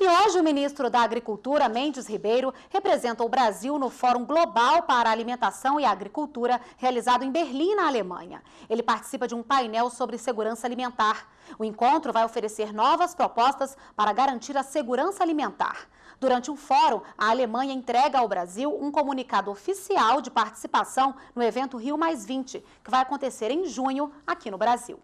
E hoje o ministro da Agricultura, Mendes Ribeiro, representa o Brasil no Fórum Global para a Alimentação e Agricultura, realizado em Berlim, na Alemanha. Ele participa de um painel sobre segurança alimentar. O encontro vai oferecer novas propostas para garantir a segurança alimentar. Durante o fórum, a Alemanha entrega ao Brasil um comunicado oficial de participação no evento Rio Mais 20, que vai acontecer em junho aqui no Brasil.